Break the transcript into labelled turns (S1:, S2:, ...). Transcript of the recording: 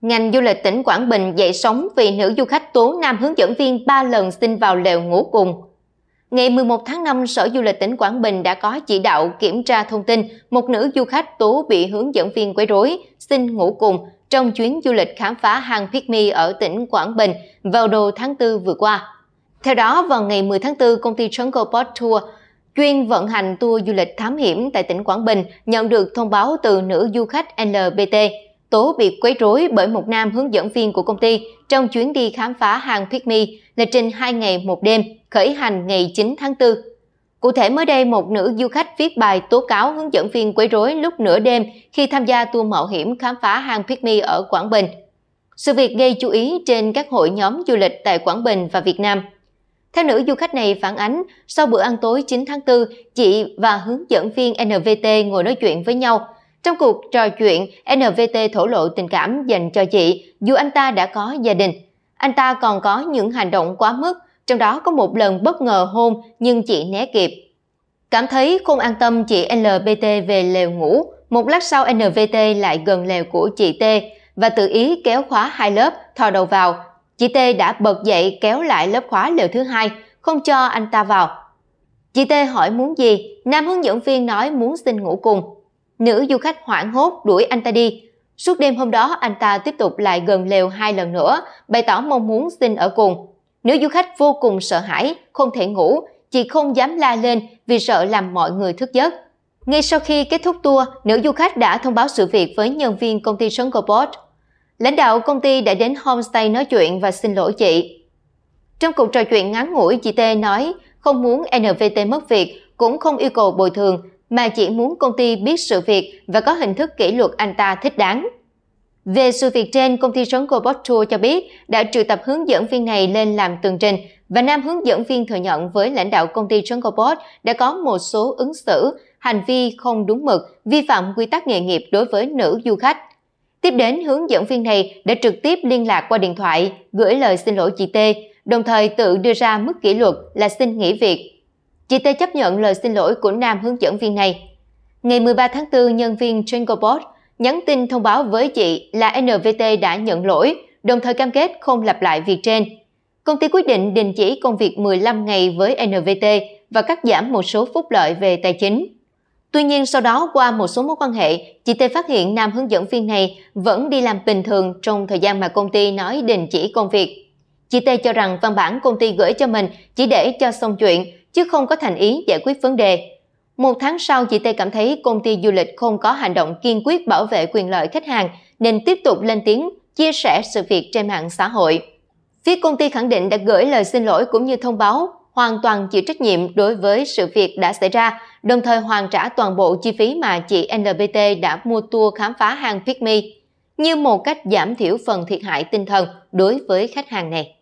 S1: Ngành du lịch tỉnh Quảng Bình dậy sóng vì nữ du khách tố nam hướng dẫn viên 3 lần xin vào lều ngủ cùng. Ngày 11 tháng 5, Sở Du lịch tỉnh Quảng Bình đã có chỉ đạo kiểm tra thông tin một nữ du khách tố bị hướng dẫn viên quấy rối, xin ngủ cùng trong chuyến du lịch khám phá hang Pikmi ở tỉnh Quảng Bình vào đầu tháng 4 vừa qua. Theo đó, vào ngày 10 tháng 4, công ty Jungle Boat Tour chuyên vận hành tour du lịch thám hiểm tại tỉnh Quảng Bình nhận được thông báo từ nữ du khách LBT Tố bị quấy rối bởi một nam hướng dẫn viên của công ty trong chuyến đi khám phá hang Pygmy, lịch trình 2 ngày một đêm, khởi hành ngày 9 tháng 4. Cụ thể mới đây, một nữ du khách viết bài tố cáo hướng dẫn viên quấy rối lúc nửa đêm khi tham gia tour mạo hiểm khám phá hang Pygmy ở Quảng Bình. Sự việc gây chú ý trên các hội nhóm du lịch tại Quảng Bình và Việt Nam. Theo nữ du khách này phản ánh, sau bữa ăn tối 9 tháng 4, chị và hướng dẫn viên NVT ngồi nói chuyện với nhau – trong cuộc trò chuyện, NVT thổ lộ tình cảm dành cho chị dù anh ta đã có gia đình. Anh ta còn có những hành động quá mức, trong đó có một lần bất ngờ hôn nhưng chị né kịp. Cảm thấy không an tâm chị LBT về lều ngủ, một lát sau NVT lại gần lều của chị T và tự ý kéo khóa hai lớp, thò đầu vào. Chị T đã bật dậy kéo lại lớp khóa lều thứ hai, không cho anh ta vào. Chị T hỏi muốn gì, nam hướng dẫn viên nói muốn xin ngủ cùng. Nữ du khách hoảng hốt đuổi anh ta đi. Suốt đêm hôm đó anh ta tiếp tục lại gần lều hai lần nữa, bày tỏ mong muốn xin ở cùng. Nữ du khách vô cùng sợ hãi, không thể ngủ, chị không dám la lên vì sợ làm mọi người thức giấc. Ngay sau khi kết thúc tour, nữ du khách đã thông báo sự việc với nhân viên công ty Sun Robot. Lãnh đạo công ty đã đến homestay nói chuyện và xin lỗi chị. Trong cuộc trò chuyện ngắn ngủi, chị T nói không muốn NVT mất việc, cũng không yêu cầu bồi thường mà chỉ muốn công ty biết sự việc và có hình thức kỷ luật anh ta thích đáng. Về sự việc trên, công ty Sonko Tour cho biết đã triệu tập hướng dẫn viên này lên làm tường trình và nam hướng dẫn viên thừa nhận với lãnh đạo công ty Jungle đã có một số ứng xử, hành vi không đúng mực, vi phạm quy tắc nghề nghiệp đối với nữ du khách. Tiếp đến, hướng dẫn viên này đã trực tiếp liên lạc qua điện thoại, gửi lời xin lỗi chị T, đồng thời tự đưa ra mức kỷ luật là xin nghỉ việc Chị T chấp nhận lời xin lỗi của nam hướng dẫn viên này. Ngày 13 tháng 4, nhân viên TrangleBot nhắn tin thông báo với chị là NVT đã nhận lỗi, đồng thời cam kết không lặp lại việc trên. Công ty quyết định đình chỉ công việc 15 ngày với NVT và cắt giảm một số phúc lợi về tài chính. Tuy nhiên sau đó qua một số mối quan hệ, chị T phát hiện nam hướng dẫn viên này vẫn đi làm bình thường trong thời gian mà công ty nói đình chỉ công việc. Chị T cho rằng văn bản công ty gửi cho mình chỉ để cho xong chuyện chứ không có thành ý giải quyết vấn đề. Một tháng sau, chị tê cảm thấy công ty du lịch không có hành động kiên quyết bảo vệ quyền lợi khách hàng nên tiếp tục lên tiếng chia sẻ sự việc trên mạng xã hội. Phía công ty khẳng định đã gửi lời xin lỗi cũng như thông báo hoàn toàn chịu trách nhiệm đối với sự việc đã xảy ra, đồng thời hoàn trả toàn bộ chi phí mà chị NBT đã mua tour khám phá hang Pikmi như một cách giảm thiểu phần thiệt hại tinh thần đối với khách hàng này.